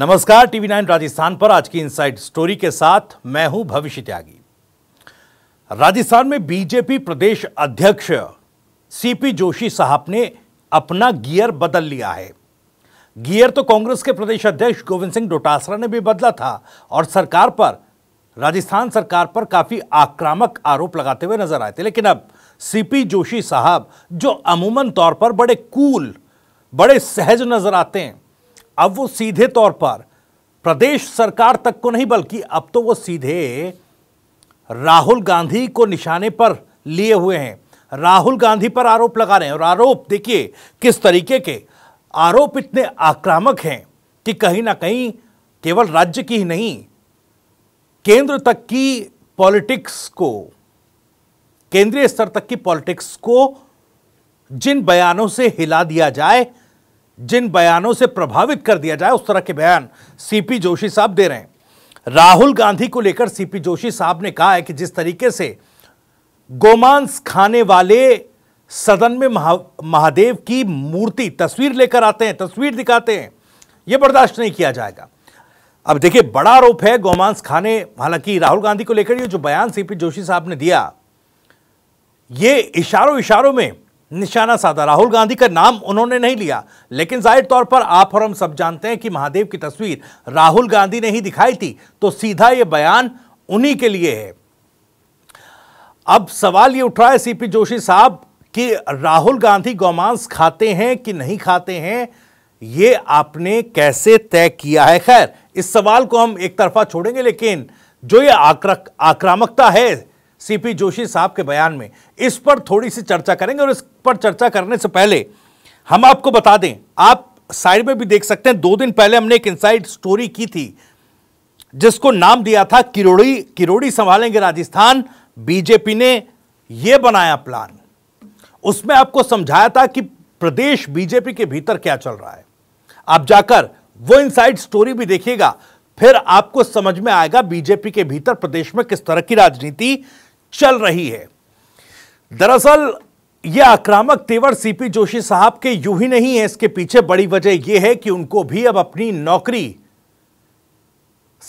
नमस्कार TV nine Rajasthan पर आज की इनसाइड स्टोरी के साथ मैं हूं भविष्य त्यागी राजस्थान में बीजेपी प्रदेश अध्यक्ष सीपी जोशी साहब ने अपना गियर बदल लिया है गियर तो कांग्रेस के प्रदेश अध्यक्ष गोविंद सिंह डोटासरा ने भी बदला था और सरकार पर राजस्थान सरकार पर काफी आक्रामक आरोप लगाते हुए नजर आए थे लेकिन अब सीपी जोशी साहब जो अमूमन तौर पर बड़े कूल बड़े सहज नजर आते हैं अब वो सीधे तौर पर प्रदेश सरकार तक को नहीं बल्कि अब तो वो सीधे राहुल गांधी को निशाने पर लिए हुए हैं राहुल गांधी पर आरोप लगा रहे हैं और आरोप देखिए किस तरीके के आरोप इतने आक्रामक हैं कि कहीं ना कहीं केवल राज्य की ही नहीं केंद्र तक की पॉलिटिक्स को केंद्रीय स्तर तक की पॉलिटिक्स को जिन बयानों से हिला दिया जाए जिन बयानों से प्रभावित कर दिया जाए उस तरह के बयान सीपी जोशी साहब दे रहे हैं राहुल गांधी को लेकर सीपी जोशी साहब ने कहा है कि जिस तरीके से गोमांस खाने वाले सदन में महा महादेव की मूर्ति तस्वीर लेकर आते हैं तस्वीर दिखाते हैं यह बर्दाश्त नहीं किया जाएगा अब देखिए बड़ा आरोप है गोमांस खाने हालांकि राहुल गांधी को लेकर यह जो बयान सीपी जोशी साहब ने दिया ये इशारों इशारों में निशाना साधा राहुल गांधी का नाम उन्होंने नहीं लिया लेकिन जाहिर तौर पर आप और हम सब जानते हैं कि महादेव की तस्वीर राहुल गांधी ने ही दिखाई थी तो सीधा यह बयान उन्हीं के लिए है अब सवाल यह उठ रहा है सीपी जोशी साहब कि राहुल गांधी गौमांस खाते हैं कि नहीं खाते हैं ये आपने कैसे तय किया है खैर इस सवाल को हम एक तरफा छोड़ेंगे लेकिन जो ये आक्रामकता है सीपी जोशी साहब के बयान में इस पर थोड़ी सी चर्चा करेंगे और इस पर चर्चा करने से पहले हम आपको बता दें आप साइड में भी देख सकते हैं दो दिन पहले हमने एक इनसाइड स्टोरी की थी जिसको नाम दिया था किरोड़ी किरोड़ी संभालेंगे राजस्थान बीजेपी ने यह बनाया प्लान उसमें आपको समझाया था कि प्रदेश बीजेपी के भीतर क्या चल रहा है आप जाकर वो इनसाइड स्टोरी भी देखिएगा फिर आपको समझ में आएगा बीजेपी के भीतर प्रदेश में किस तरह की राजनीति चल रही है दरअसल यह आक्रामक तेवर सीपी जोशी साहब के यूं ही नहीं है इसके पीछे बड़ी वजह यह है कि उनको भी अब अपनी नौकरी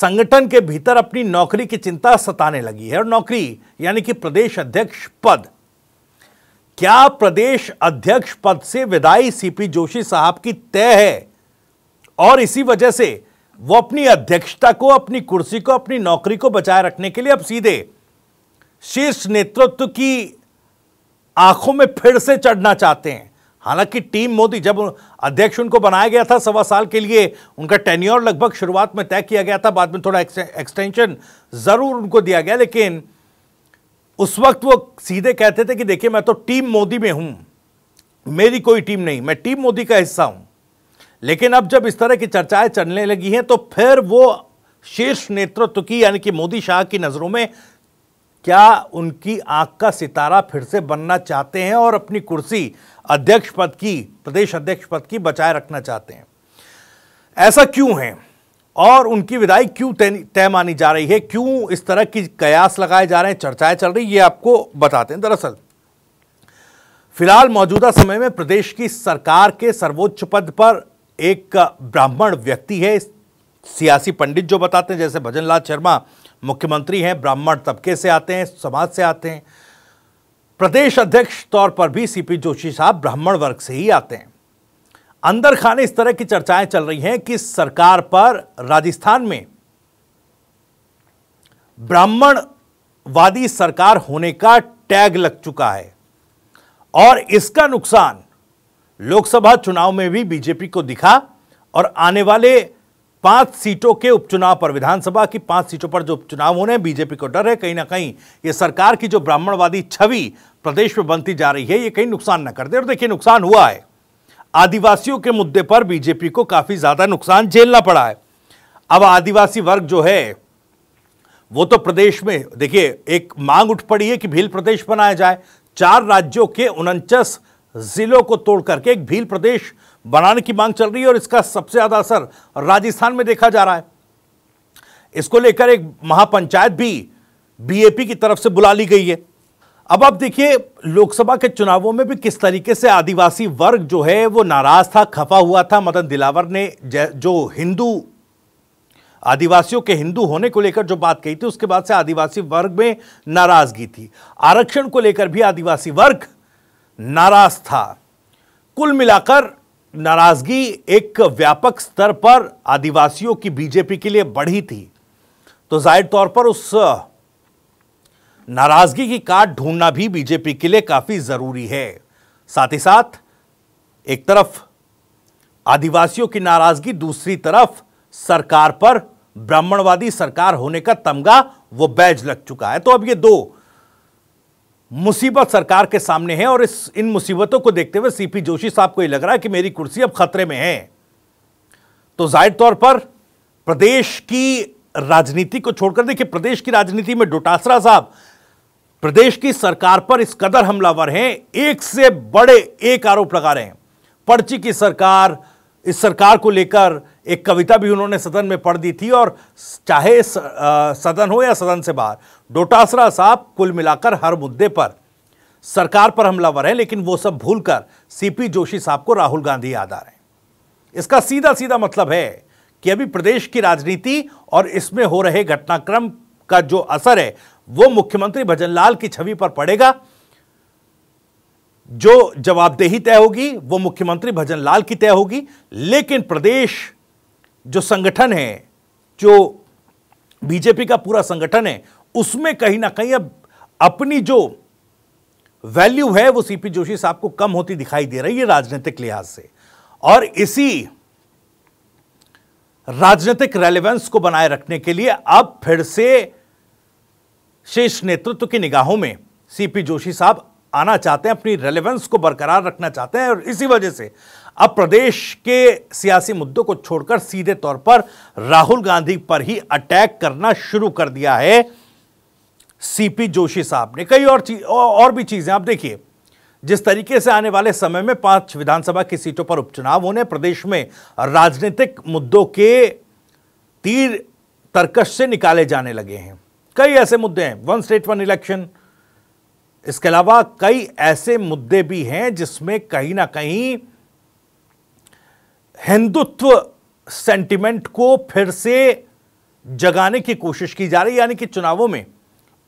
संगठन के भीतर अपनी नौकरी की चिंता सताने लगी है और नौकरी यानी कि प्रदेश अध्यक्ष पद क्या प्रदेश अध्यक्ष पद से विदाई सीपी जोशी साहब की तय है और इसी वजह से वो अपनी अध्यक्षता को अपनी कुर्सी को अपनी नौकरी को बचाए रखने के लिए अब सीधे शीर्ष नेतृत्व की आंखों में फिर से चढ़ना चाहते हैं हालांकि टीम मोदी जब अध्यक्ष उनको बनाया गया था सवा साल के लिए उनका टेन्योर लगभग शुरुआत में तय किया गया था बाद में थोड़ा एक्सटेंशन ज़रूर उनको दिया गया लेकिन उस वक्त वो सीधे कहते थे कि देखिए मैं तो टीम मोदी में हूं मेरी कोई टीम नहीं मैं टीम मोदी का हिस्सा हूं लेकिन अब जब इस तरह की चर्चाएं चलने लगी हैं तो फिर वो शीर्ष नेतृत्व की यानी कि मोदी शाह की नज़रों में क्या उनकी आंख का सितारा फिर से बनना चाहते हैं और अपनी कुर्सी अध्यक्ष पद की प्रदेश अध्यक्ष पद की बचाए रखना चाहते हैं ऐसा क्यों है और उनकी विदाई क्यों तय मानी जा रही है क्यों इस तरह की कयास लगाए जा रहे हैं चर्चाएं चल रही ये आपको बताते हैं दरअसल फिलहाल मौजूदा समय में प्रदेश की सरकार के सर्वोच्च पद पर एक ब्राह्मण व्यक्ति है सियासी पंडित जो बताते हैं जैसे भजनलाल शर्मा मुख्यमंत्री हैं ब्राह्मण तबके से आते हैं समाज से आते हैं प्रदेश अध्यक्ष तौर पर भी सीपी जोशी साहब ब्राह्मण वर्ग से ही आते हैं अंदर खाने इस तरह की चर्चाएं चल रही हैं कि सरकार पर राजस्थान में ब्राह्मणवादी सरकार होने का टैग लग चुका है और इसका नुकसान लोकसभा चुनाव में भी बीजेपी को दिखा और आने वाले पांच सीटों के उपचुनाव पर विधानसभा की पांच सीटों पर जो उपचुनाव होने हैं बीजेपी को डर है कहीं ना कहीं ये सरकार की जो ब्राह्मणवादी छवि प्रदेश में बनती जा रही है ये कहीं नुकसान ना कर दे और देखिए नुकसान हुआ है आदिवासियों के मुद्दे पर बीजेपी को काफी ज्यादा नुकसान झेलना पड़ा है अब आदिवासी वर्ग जो है वो तो प्रदेश में देखिए एक मांग उठ पड़ी है कि भील प्रदेश बनाया जाए चार राज्यों के उनचास जिलों को तोड़ करके एक भील प्रदेश बनाने की मांग चल रही है और इसका सबसे ज़्यादा असर राजस्थान में देखा जा रहा है इसको लेकर एक महापंचायत भी बीएपी की तरफ से बुला ली गई है अब आप देखिए लोकसभा के चुनावों में भी किस तरीके से आदिवासी वर्ग जो है वो नाराज था खफा हुआ था मदन दिलावर ने जो हिंदू आदिवासियों के हिंदू होने को लेकर जो बात कही थी उसके बाद से आदिवासी वर्ग में नाराजगी थी आरक्षण को लेकर भी आदिवासी वर्ग नाराज था कुल मिलाकर नाराजगी एक व्यापक स्तर पर आदिवासियों की बीजेपी के लिए बढ़ी थी तो जाहिर तौर पर उस नाराजगी की काट ढूंढना भी बीजेपी के लिए काफी जरूरी है साथ ही साथ एक तरफ आदिवासियों की नाराजगी दूसरी तरफ सरकार पर ब्राह्मणवादी सरकार होने का तमगा वो बैज लग चुका है तो अब ये दो मुसीबत सरकार के सामने है और इस इन मुसीबतों को देखते हुए सीपी जोशी साहब को यह लग रहा है कि मेरी कुर्सी अब खतरे में है तो जाहिर तौर पर प्रदेश की राजनीति को छोड़कर देखिए प्रदेश की राजनीति में डोटासरा साहब प्रदेश की सरकार पर इस कदर हमलावर हैं एक से बड़े एक आरोप लगा रहे हैं पर्ची की सरकार इस सरकार को लेकर एक कविता भी उन्होंने सदन में पढ़ दी थी और चाहे सदन हो या सदन से बाहर डोटासरा साहब कुल मिलाकर हर मुद्दे पर सरकार पर हमलावर हैं लेकिन वो सब भूलकर सीपी जोशी साहब को राहुल गांधी याद आ रहे हैं इसका सीधा सीधा मतलब है कि अभी प्रदेश की राजनीति और इसमें हो रहे घटनाक्रम का जो असर है वो मुख्यमंत्री भजनलाल की छवि पर पड़ेगा जो जवाबदेही तय होगी वो मुख्यमंत्री भजन लाल की तय होगी लेकिन प्रदेश जो संगठन है जो बीजेपी का पूरा संगठन है उसमें कहीं ना कहीं अब अपनी जो वैल्यू है वो सीपी जोशी साहब को कम होती दिखाई दे रही है राजनीतिक लिहाज से और इसी राजनीतिक रेलेवेंस को बनाए रखने के लिए अब फिर से शीर्ष नेतृत्व की निगाहों में सीपी जोशी साहब आना चाहते हैं अपनी रेलेवेंस को बरकरार रखना चाहते हैं और इसी वजह से अब प्रदेश के सियासी मुद्दों को छोड़कर सीधे तौर पर राहुल गांधी पर ही अटैक करना शुरू कर दिया है सीपी जोशी साहब ने कई और चीज और भी चीजें आप देखिए जिस तरीके से आने वाले समय में पांच विधानसभा की सीटों पर उपचुनाव होने प्रदेश में राजनीतिक मुद्दों के तीर तरकश से निकाले जाने लगे हैं कई ऐसे मुद्दे हैं वन स्टेट वन इलेक्शन इसके अलावा कई ऐसे मुद्दे भी हैं जिसमें कहीं ना कहीं हिंदुत्व सेंटिमेंट को फिर से जगाने की कोशिश की जा रही है यानी कि चुनावों में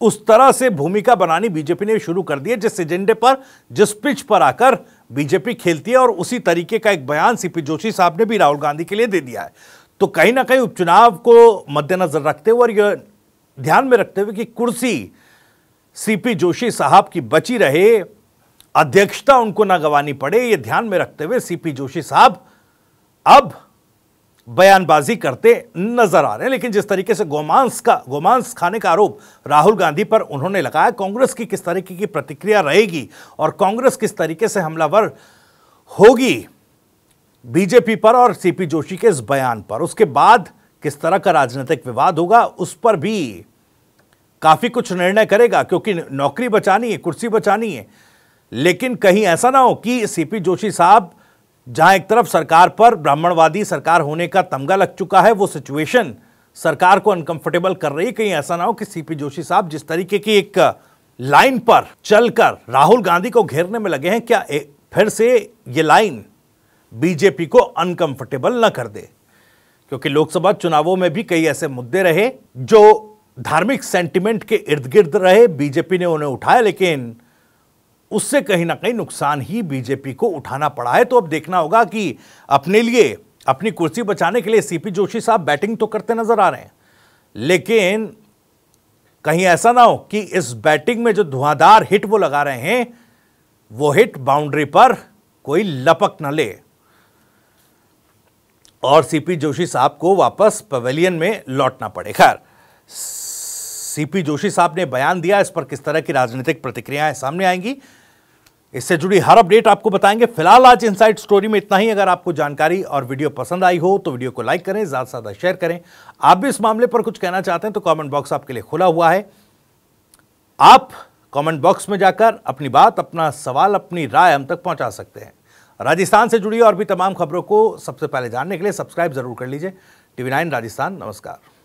उस तरह से भूमिका बनानी बीजेपी ने शुरू कर दी है जिस एजेंडे पर जिस पिच पर आकर बीजेपी खेलती है और उसी तरीके का एक बयान सीपी जोशी साहब ने भी राहुल गांधी के लिए दे दिया है तो कहीं ना कहीं उपचुनाव को मद्देनजर रखते हुए और यह ध्यान में रखते हुए कि कुर्सी सीपी जोशी साहब की बची रहे अध्यक्षता उनको ना गंवानी पड़े ये ध्यान में रखते हुए सीपी जोशी साहब अब बयानबाजी करते नजर आ रहे हैं लेकिन जिस तरीके से गोमांस का गोमांस खाने का आरोप राहुल गांधी पर उन्होंने लगाया कांग्रेस की किस तरीके की प्रतिक्रिया रहेगी और कांग्रेस किस तरीके से हमलावर होगी बीजेपी पर और सीपी जोशी के इस बयान पर उसके बाद किस तरह का राजनीतिक विवाद होगा उस पर भी काफ़ी कुछ निर्णय करेगा क्योंकि नौकरी बचानी है कुर्सी बचानी है लेकिन कहीं ऐसा ना हो कि सीपी जोशी साहब जहां एक तरफ सरकार पर ब्राह्मणवादी सरकार होने का तमगा लग चुका है वो सिचुएशन सरकार को अनकंफर्टेबल कर रही कहीं ऐसा ना हो कि सीपी जोशी साहब जिस तरीके की एक लाइन पर चलकर राहुल गांधी को घेरने में लगे हैं क्या ए, फिर से ये लाइन बीजेपी को अनकंफर्टेबल ना कर दे क्योंकि लोकसभा चुनावों में भी कई ऐसे मुद्दे रहे जो धार्मिक सेंटिमेंट के इर्द गिर्द रहे बीजेपी ने उन्हें उठाया लेकिन उससे कहीं ना कहीं नुकसान ही बीजेपी को उठाना पड़ा है तो अब देखना होगा कि अपने लिए अपनी कुर्सी बचाने के लिए सीपी जोशी साहब बैटिंग तो करते नजर आ रहे हैं लेकिन कहीं ऐसा ना हो कि इस बैटिंग में जो धुआंधार हिट वो लगा रहे हैं वो हिट बाउंड्री पर कोई लपक न ले और सीपी जोशी साहब को वापस पवेलियन में लौटना पड़े खैर सीपी जोशी साहब ने बयान दिया इस पर किस तरह की राजनीतिक प्रतिक्रियाएं सामने आएंगी इससे जुड़ी हर अपडेट आपको बताएंगे फिलहाल आज इनसाइड स्टोरी में इतना ही अगर आपको जानकारी और वीडियो पसंद आई हो तो वीडियो को लाइक करें ज़्यादा से ज़्यादा शेयर करें आप भी इस मामले पर कुछ कहना चाहते हैं तो कमेंट बॉक्स आपके लिए खुला हुआ है आप कमेंट बॉक्स में जाकर अपनी बात अपना सवाल अपनी राय हम तक पहुंचा सकते हैं राजस्थान से जुड़ी और भी तमाम खबरों को सबसे पहले जानने के लिए सब्सक्राइब जरूर कर लीजिए टीवी नाइन राजस्थान नमस्कार